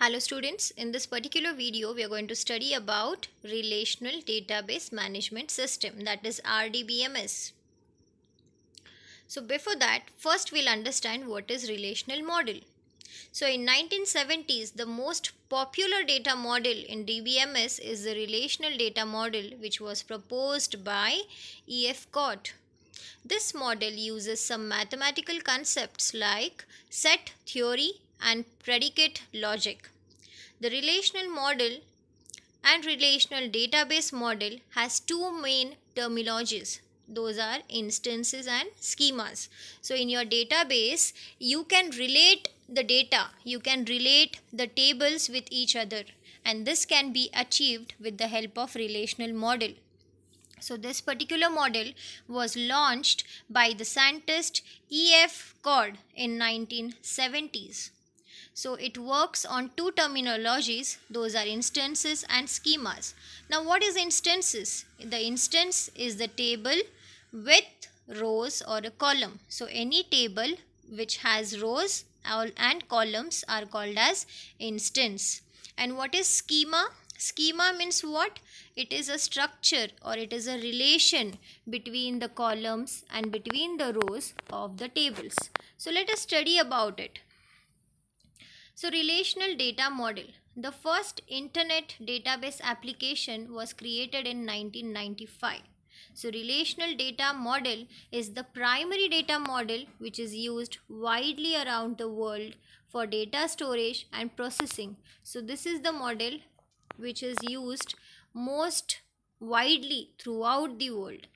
Hello students, in this particular video we are going to study about Relational Database Management System that is RDBMS. So before that, first we'll understand what is relational model. So in 1970s, the most popular data model in DBMS is the relational data model which was proposed by E.F. Cott. This model uses some mathematical concepts like set theory and predicate logic. The relational model and relational database model has two main terminologies those are instances and schemas so in your database you can relate the data you can relate the tables with each other and this can be achieved with the help of relational model so this particular model was launched by the scientist ef cord in 1970s so it works on two terminologies, those are instances and schemas. Now what is instances? The instance is the table with rows or a column. So any table which has rows and columns are called as instance. And what is schema? Schema means what? It is a structure or it is a relation between the columns and between the rows of the tables. So let us study about it. So relational data model. The first internet database application was created in 1995. So relational data model is the primary data model which is used widely around the world for data storage and processing. So this is the model which is used most widely throughout the world.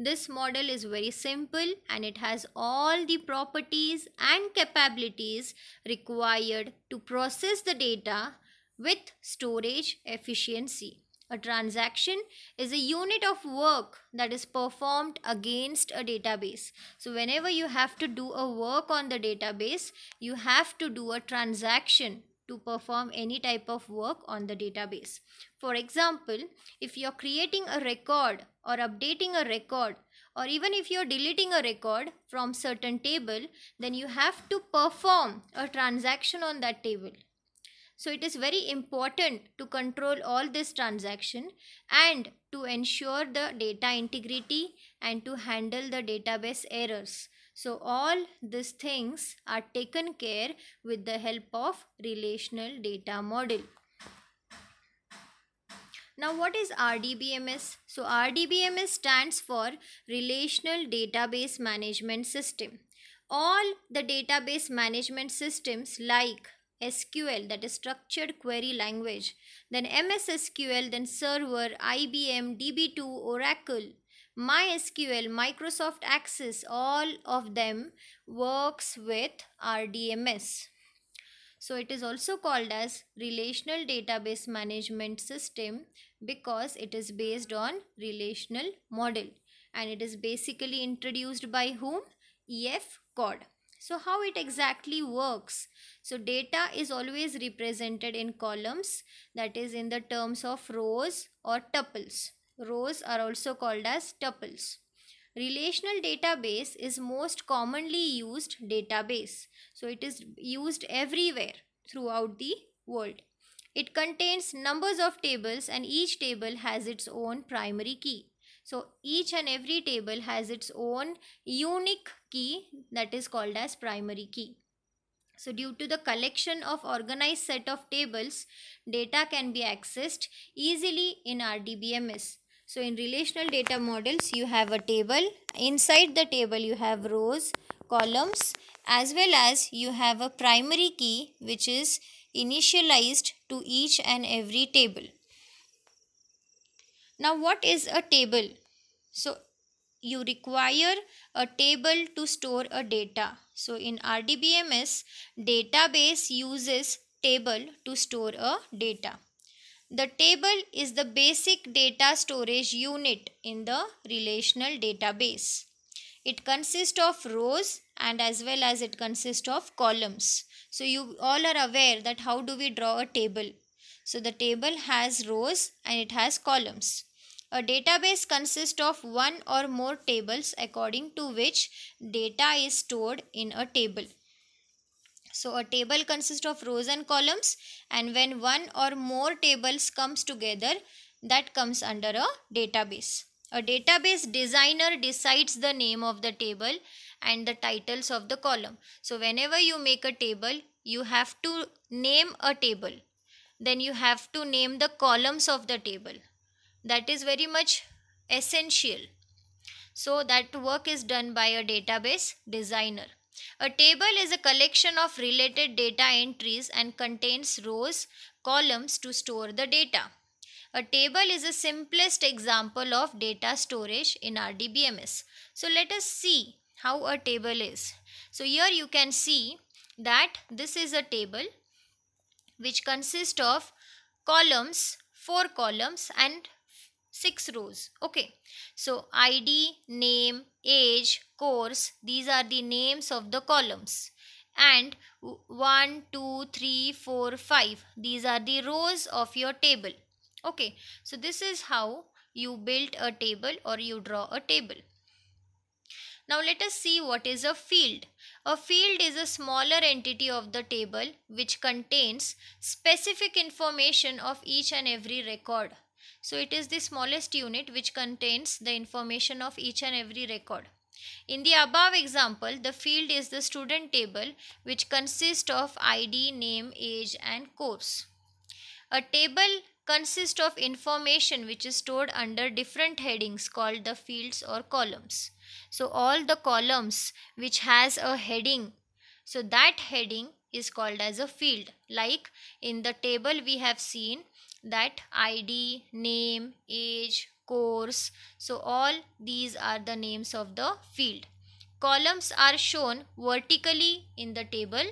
This model is very simple and it has all the properties and capabilities required to process the data with storage efficiency. A transaction is a unit of work that is performed against a database. So, whenever you have to do a work on the database, you have to do a transaction to perform any type of work on the database. For example, if you're creating a record or updating a record or even if you're deleting a record from certain table, then you have to perform a transaction on that table. So it is very important to control all this transaction and to ensure the data integrity and to handle the database errors. So all these things are taken care with the help of relational data model. Now what is RDBMS? So RDBMS stands for Relational Database Management System. All the database management systems like SQL that is structured query language then MS SQL then server IBM DB2 Oracle MySQL, Microsoft Access, all of them works with RDMS. So it is also called as relational database management system because it is based on relational model and it is basically introduced by whom? EF Cod. So how it exactly works? So data is always represented in columns that is in the terms of rows or tuples rows are also called as tuples. Relational database is most commonly used database. So it is used everywhere throughout the world. It contains numbers of tables and each table has its own primary key. So each and every table has its own unique key that is called as primary key. So due to the collection of organized set of tables, data can be accessed easily in RDBMS. So in relational data models, you have a table. Inside the table, you have rows, columns, as well as you have a primary key which is initialized to each and every table. Now, what is a table? So you require a table to store a data. So in RDBMS, database uses table to store a data. The table is the basic data storage unit in the relational database. It consists of rows and as well as it consists of columns. So you all are aware that how do we draw a table. So the table has rows and it has columns. A database consists of one or more tables according to which data is stored in a table. So a table consists of rows and columns and when one or more tables comes together that comes under a database. A database designer decides the name of the table and the titles of the column. So whenever you make a table you have to name a table. Then you have to name the columns of the table. That is very much essential. So that work is done by a database designer. A table is a collection of related data entries and contains rows, columns to store the data. A table is the simplest example of data storage in RDBMS. So let us see how a table is. So here you can see that this is a table which consists of columns, 4 columns and 6 rows. Okay. So ID, name, age, course, these are the names of the columns. And 1, 2, 3, 4, 5, these are the rows of your table. Okay, so this is how you build a table or you draw a table. Now let us see what is a field. A field is a smaller entity of the table which contains specific information of each and every record. So it is the smallest unit which contains the information of each and every record. In the above example, the field is the student table which consists of ID, name, age and course. A table consists of information which is stored under different headings called the fields or columns. So all the columns which has a heading, so that heading is called as a field. Like in the table we have seen that id name age course so all these are the names of the field columns are shown vertically in the table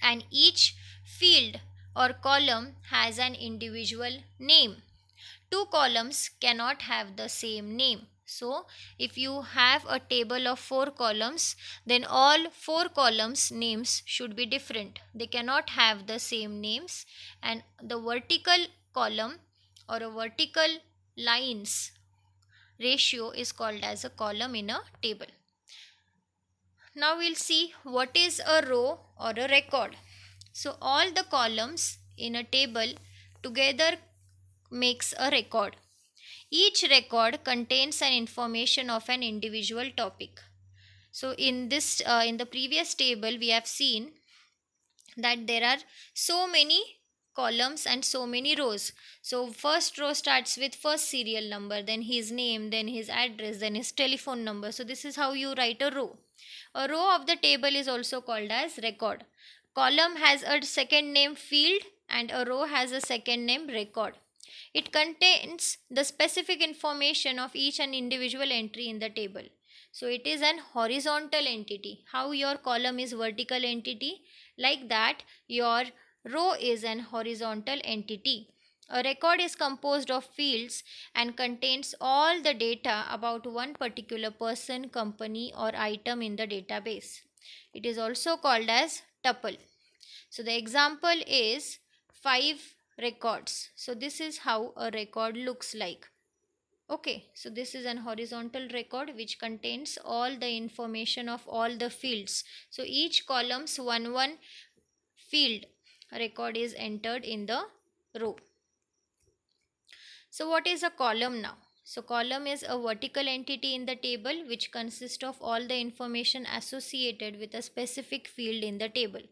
and each field or column has an individual name two columns cannot have the same name so, if you have a table of four columns, then all four columns names should be different. They cannot have the same names and the vertical column or a vertical lines ratio is called as a column in a table. Now we'll see what is a row or a record. So all the columns in a table together makes a record. Each record contains an information of an individual topic. So in this uh, in the previous table we have seen that there are so many columns and so many rows. So first row starts with first serial number, then his name, then his address, then his telephone number. So this is how you write a row. A row of the table is also called as record. Column has a second name field and a row has a second name record. It contains the specific information of each and individual entry in the table. So it is an horizontal entity. How your column is vertical entity, like that your row is an horizontal entity. A record is composed of fields and contains all the data about one particular person, company or item in the database. It is also called as tuple. So the example is 5 records. So this is how a record looks like. Okay, so this is an horizontal record which contains all the information of all the fields. So each column's one one field record is entered in the row. So what is a column now? So column is a vertical entity in the table which consists of all the information associated with a specific field in the table.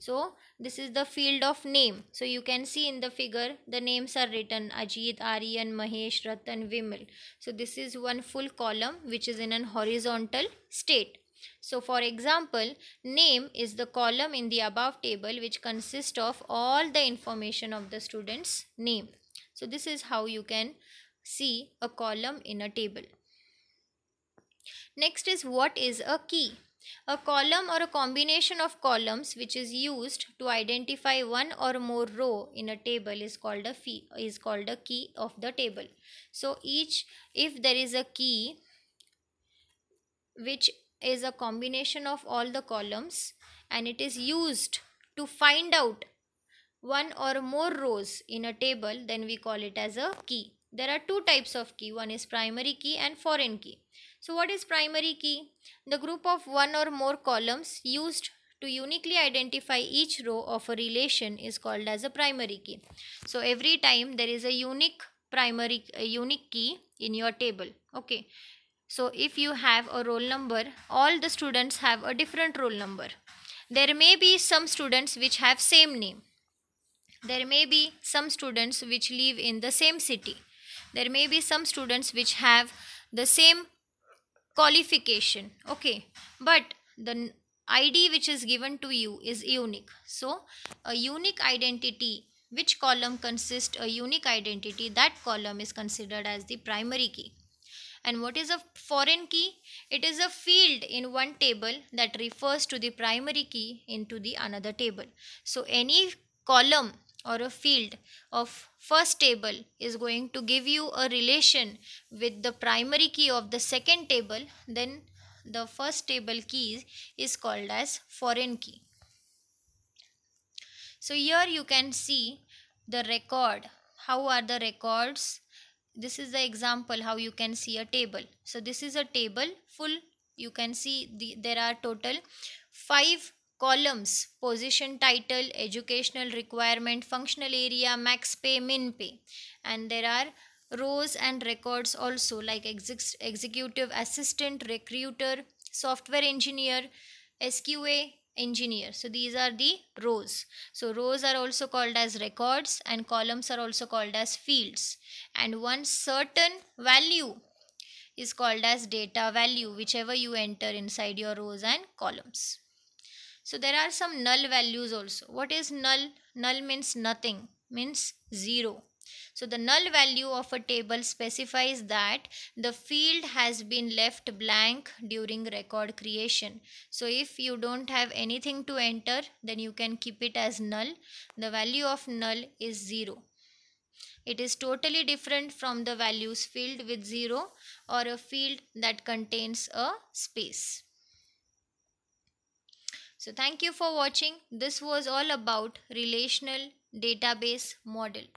So this is the field of name. So you can see in the figure the names are written Ajit, Aryan, Mahesh, Ratan, Vimal. So this is one full column which is in an horizontal state. So for example, name is the column in the above table which consists of all the information of the student's name. So this is how you can See a column in a table. Next is what is a key? A column or a combination of columns which is used to identify one or more row in a table is called a fee, is called a key of the table. So each if there is a key which is a combination of all the columns and it is used to find out one or more rows in a table then we call it as a key there are two types of key one is primary key and foreign key so what is primary key the group of one or more columns used to uniquely identify each row of a relation is called as a primary key so every time there is a unique primary a unique key in your table okay so if you have a roll number all the students have a different roll number there may be some students which have same name there may be some students which live in the same city there may be some students which have the same qualification okay but the id which is given to you is unique so a unique identity which column consists a unique identity that column is considered as the primary key and what is a foreign key it is a field in one table that refers to the primary key into the another table so any column or a field of first table is going to give you a relation with the primary key of the second table then the first table key is called as foreign key. So here you can see the record. How are the records? This is the example how you can see a table. So this is a table full. You can see the, there are total five columns position title educational requirement functional area max pay min pay and there are rows and records also like ex- executive assistant recruiter software engineer sqa engineer so these are the rows so rows are also called as records and columns are also called as fields and one certain value is called as data value whichever you enter inside your rows and columns so there are some null values also what is null null means nothing means zero so the null value of a table specifies that the field has been left blank during record creation. So if you don't have anything to enter, then you can keep it as null. The value of null is 0. It is totally different from the values filled with 0 or a field that contains a space. So thank you for watching. This was all about relational database model.